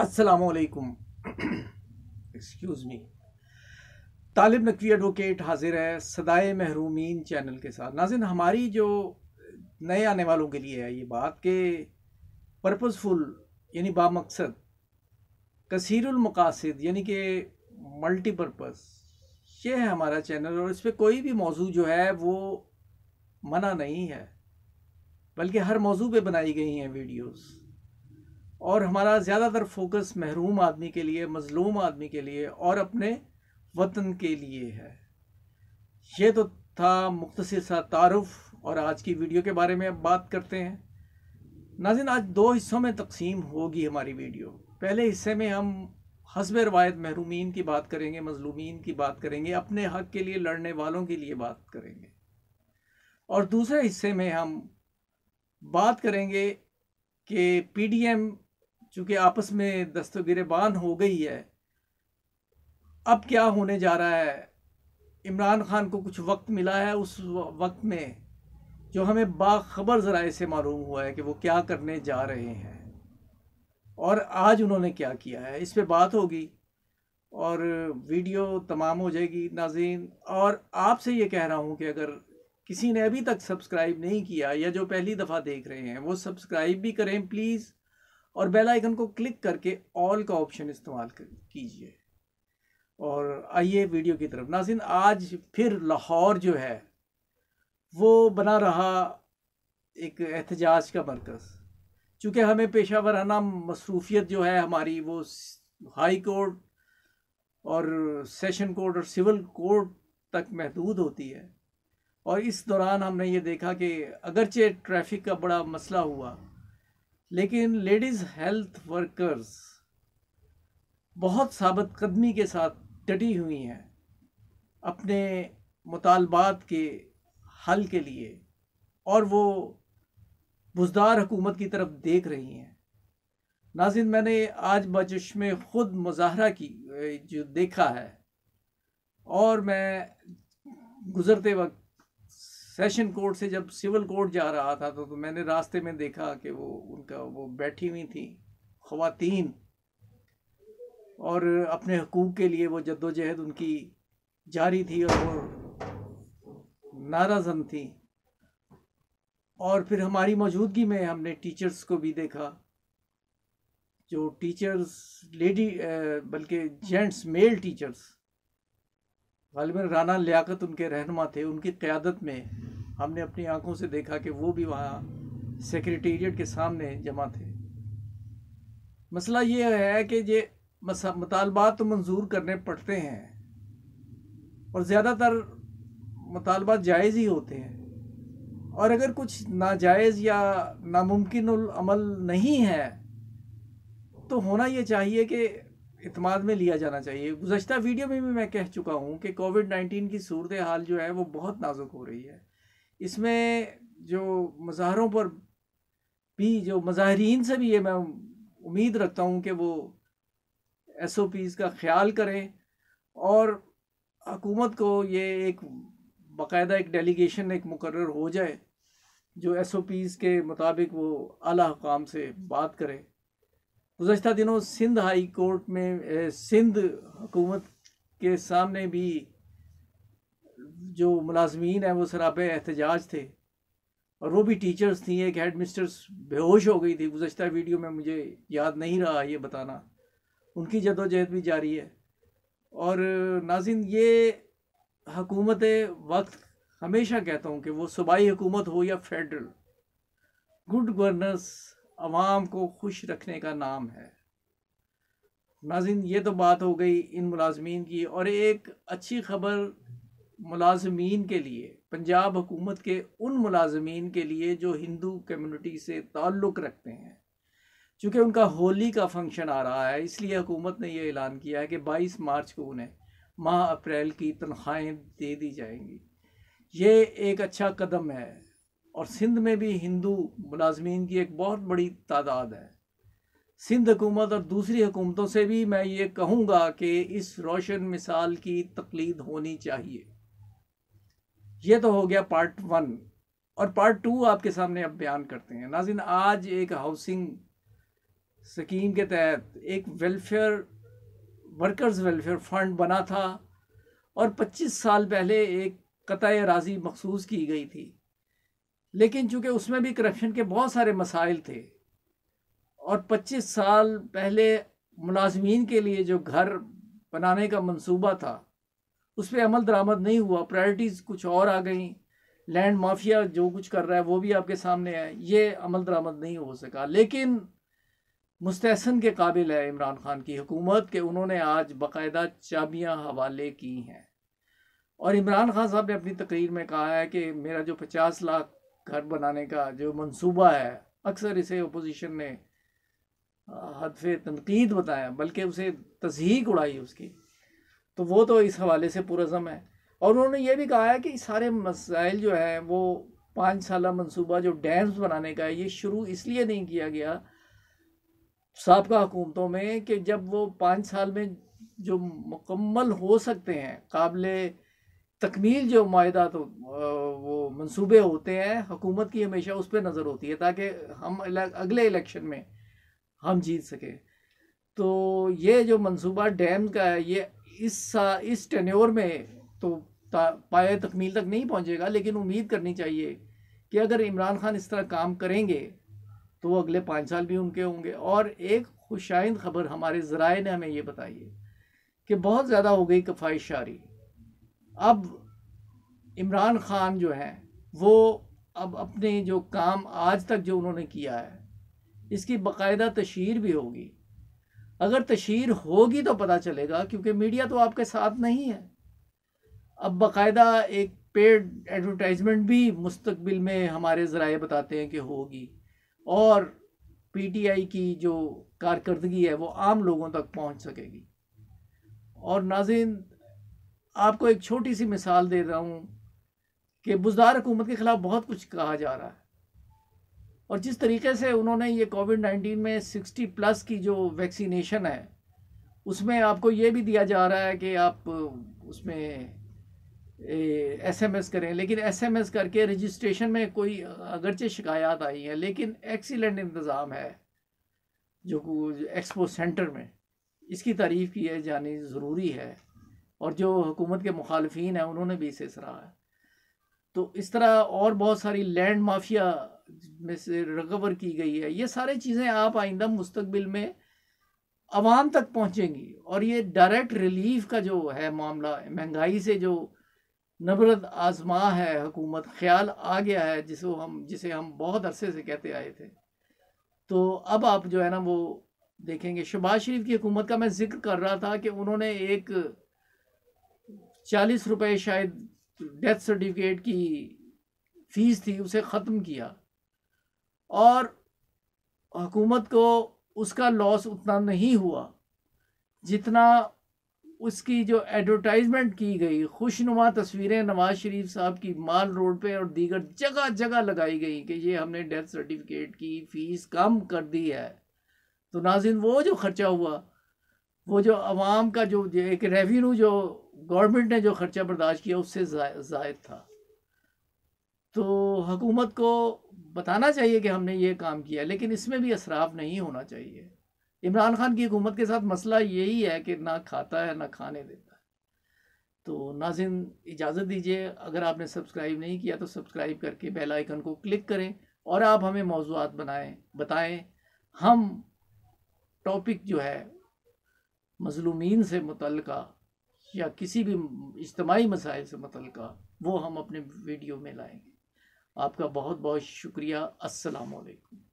असलकुम excuse me Talib Naqvi advocate हाजिर है सदाए महरूमीन चैनल के साथ नाजिन हमारी जो नए आने वालों के लिए है ये बात कि पर्पसफुल यानी बामकसद कसरमकासद यानी कि मल्टीपर्पज़ ये है हमारा चैनल और इस पर कोई भी मौजू जो है वो मना नहीं है बल्कि हर मौजू पर बनाई गई हैं वीडियोज़ और हमारा ज़्यादातर फोकस महरूम आदमी के लिए मज़लूम आदमी के लिए और अपने वतन के लिए है ये तो था मुख्तर सा तारफ़ और आज की वीडियो के बारे में अब बात करते हैं नाजिन आज दो हिस्सों में तकसीम होगी हमारी वीडियो पहले हिस्से में हम हसब रवायत महरूमिन की बात करेंगे मज़लूमिन की बात करेंगे अपने हक के लिए लड़ने वालों के लिए बात करेंगे और दूसरे हिस्से में हम बात करेंगे कि पी डी एम चूँकि आपस में दस्तगिरबान हो गई है अब क्या होने जा रहा है इमरान खान को कुछ वक्त मिला है उस वक्त में जो हमें बाखबर ज़रा से मालूम हुआ है कि वो क्या करने जा रहे हैं और आज उन्होंने क्या किया है इस पर बात होगी और वीडियो तमाम हो जाएगी नाजीन और आपसे ये कह रहा हूँ कि अगर किसी ने अभी तक सब्सक्राइब नहीं किया या जो पहली दफ़ा देख रहे हैं वो सब्सक्राइब भी करें प्लीज़ और बेल आइकन को क्लिक करके ऑल का ऑप्शन इस्तेमाल कीजिए और आइए वीडियो की तरफ नाजिन आज फिर लाहौर जो है वो बना रहा एक एहतजाज का मरकज़ चूँकि हमें पेशा वराना मसरूफियत जो है हमारी वो हाई कोर्ट और सेशन कोर्ट और सिविल कोर्ट तक महदूद होती है और इस दौरान हमने ये देखा कि अगरचे ट्रैफिक का बड़ा मसला हुआ लेकिन लेडीज़ हेल्थ वर्कर्स बहुत साबित कदमी के साथ डटी हुई हैं अपने मुतालबात के हल के लिए और वो बुजदार हुकूमत की तरफ देख रही हैं नाजिन मैंने आज बजश में ख़ुद मुजाहरा की जो देखा है और मैं गुज़रते वक्त सेशन कोर्ट से जब सिविल कोर्ट जा रहा था तो, तो मैंने रास्ते में देखा कि वो उनका वो बैठी हुई थी ख़वातीन और अपने हकूक़ के लिए वो जद्दोजहद उनकी जारी थी और वो नाराजन थी और फिर हमारी मौजूदगी में हमने टीचर्स को भी देखा जो टीचर्स लेडी बल्कि जेंट्स मेल टीचर्स गालिबा राना लियाकत उनके रहनमा थे उनकी क़्यादत में हमने अपनी आंखों से देखा कि वो भी वहाँ सेक्रेटेरिएट के सामने जमा थे मसला ये है कि ये मतालबात तो मंजूर करने पड़ते हैं और ज़्यादातर मुतालबा जायज़ ही होते हैं और अगर कुछ नाजायज़ या नामुमकिन अमल नहीं है तो होना ये चाहिए कि इतमाद में लिया जाना चाहिए गुजशत वीडियो में भी मैं कह चुका हूँ कि कोविड नाइन्टीन की सूरत हाल जो है वो बहुत नाजुक हो रही है इसमें जो मज़ाहरों पर भी जो मज़ाहरीन से भी ये मैं उम्मीद रखता हूँ कि वो एस ओ पीज़ का ख्याल करें और हकूमत को ये एक बाकायदा एक डेलीगेशन एक मुकर हो जाए जो एस ओ पीज़ के मुताबिक वो अला हकाम से बात करें गुजशत दिनों सिंध हाई कोर्ट में सिंध हुकूमत के सामने भी जो मुलाजमीन हैं वो शराब एहतजाज थे और वो भी टीचर्स थी एक हेड मिस्टर्स बेहोश हो गई थी गुजशत वीडियो में मुझे याद नहीं रहा ये बताना उनकी जदोजहद भी जारी है और नाजिन ये हकूमत वक्त हमेशा कहता हूँ कि वो सूबाई हुकूमत हो या फेडरल गुड गवर्नेंस आवाम को खुश रखने का नाम है नाजिन ये तो बात हो गई इन मुलाजमीन की और एक अच्छी खबर मुलाजमीन के लिए पंजाब हुकूमत के उन मुलाजमीन के लिए जो हिंदू कम्युनिटी से ताल्लुक़ रखते हैं चूँकि उनका होली का फंक्शन आ रहा है इसलिए हुकूमत ने यह ऐलान किया है कि 22 मार्च को उन्हें माह अप्रैल की तनख्वाहें दे दी जाएंगी ये एक अच्छा कदम है और सिंध में भी हिंदू मुलाजमीन की एक बहुत बड़ी तादाद है सिंध हुकूमत और दूसरी हुकूमतों से भी मैं ये कहूँगा कि इस रोशन मिसाल की तकलीद होनी चाहिए ये तो हो गया पार्ट वन और पार्ट टू आपके सामने अब बयान करते हैं नाजिन आज एक हाउसिंग स्कीम के तहत एक वेलफेयर वर्कर्स वेलफेयर फंड बना था और 25 साल पहले एक कतः राजी मखसूस की गई थी लेकिन चूंकि उसमें भी करप्शन के बहुत सारे मसाइल थे और 25 साल पहले मुलाजमीन के लिए जो घर बनाने का मंसूबा था उस पर अमल दरामद नहीं हुआ प्रायरिटीज़ कुछ और आ गई लैंड माफिया जो कुछ कर रहा है वो भी आपके सामने है ये अमल दरामद नहीं हो सका लेकिन मुस्तैसन के काबिल है इमरान खान की हुकूमत के उन्होंने आज बाकायदा चाबियां हवाले की हैं और इमरान खान साहब ने अपनी तकरीर में कहा है कि मेरा जो पचास लाख घर बनाने का जो मंसूबा है अक्सर इसे अपोजिशन ने हदफ तनकीद बताया बल्कि उसे तजहीक उड़ाई उसकी तो वो तो इस हवाले से पुरज़म है और उन्होंने ये भी कहा है कि सारे मसाइल जो हैं वो पाँच साल मनसूबा जो डैम्स बनाने का है ये शुरू इसलिए नहीं किया गया सबका हुकूमतों में कि जब वो पाँच साल में जो मुकम्मल हो सकते हैं काबिल तकमील जो माह तो वो मनसूबे होते हैं हुकूमत की हमेशा उस पर नज़र होती है ताकि हम अगले इलेक्शन में हम जीत सकें तो ये जो मनसूबा डैम का है ये इस इस टेन्योर में तो पाए तकमील तक नहीं पहुंचेगा लेकिन उम्मीद करनी चाहिए कि अगर इमरान खान इस तरह काम करेंगे तो वो अगले पाँच साल भी उनके होंगे और एक खुशाइंद खबर हमारे ज़राए ने हमें ये बताई है कि बहुत ज़्यादा हो गई कफाइश शारी अब इमरान ख़ान जो हैं वो अब अपने जो काम आज तक जो उन्होंने किया है इसकी बाकायदा तशहर भी होगी अगर तशहर होगी तो पता चलेगा क्योंकि मीडिया तो आपके साथ नहीं है अब बाकायदा एक पेड एडवर्टाइजमेंट भी मुस्तबिल में हमारे ज़राए बताते हैं कि होगी और पीटीआई की जो कारकर्दगी है वो आम लोगों तक पहुंच सकेगी और नाजिन आपको एक छोटी सी मिसाल दे रहा हूँ कि बुजदार हुकूमत के ख़िलाफ़ बहुत कुछ कहा जा रहा है और जिस तरीके से उन्होंने ये कोविड नाइन्टीन में सिक्सटी प्लस की जो वैक्सीनेशन है उसमें आपको ये भी दिया जा रहा है कि आप उसमें एस एम एस करें लेकिन एस एम एस करके रजिस्ट्रेशन में कोई अगरचे शिकायत आई है लेकिन एक्सीलेंट इंतज़ाम है जो एक्सपो सेंटर में इसकी तारीफ़ की है जानी ज़रूरी है और जो हुकूमत के मुखालफी हैं उन्होंने भी इसे सराहा है तो इस तरह और बहुत सारी लैंड माफिया में से रिकवर की गई है ये सारी चीज़ें आप आइंदा मुस्तबिल में आवाम तक पहुँचेंगी और ये डायरेक्ट रिलीफ का जो है मामला महंगाई से जो नबरत आजमा है हुकूमत ख्याल आ गया है जिसको हम जिसे हम बहुत अरसे से कहते आए थे तो अब आप जो है ना वो देखेंगे शबाज शरीफ की हुकूमत का मैं जिक्र कर रहा था कि उन्होंने एक चालीस रुपये शायद डेथ सर्टिफिकेट की फीस थी उसे ख़त्म किया और हुकूमत को उसका लॉस उतना नहीं हुआ जितना उसकी जो एडवर्टाइजमेंट की गई खुशनुमा तस्वीरें नवाज शरीफ साहब की माल रोड पे और दीगर जगह जगह लगाई गई कि ये हमने डेथ सर्टिफिकेट की फ़ीस कम कर दी है तो नाजिन वो जो ख़र्चा हुआ वो जो आवाम का जो एक रेवेन्यू जो गवर्नमेंट ने जो खर्चा बर्दाश्त किया उससे जायद था तो हुकूमत को बताना चाहिए कि हमने ये काम किया लेकिन इसमें भी असराफ नहीं होना चाहिए इमरान खान की हुकूमत के साथ मसला यही है कि ना खाता है ना खाने देता है तो नाजिन इजाज़त दीजिए अगर आपने सब्सक्राइब नहीं किया तो सब्सक्राइब करके बेल आइकन को क्लिक करें और आप हमें मौजूद बनाएं बताएं हम टॉपिक जो है मजलूमीन से मुतलका या किसी भी इज्तमाही मसाइल से मतल का वो हम अपने वीडियो में लाएंगे आपका बहुत बहुत शुक्रिया अस्सलाम वालेकुम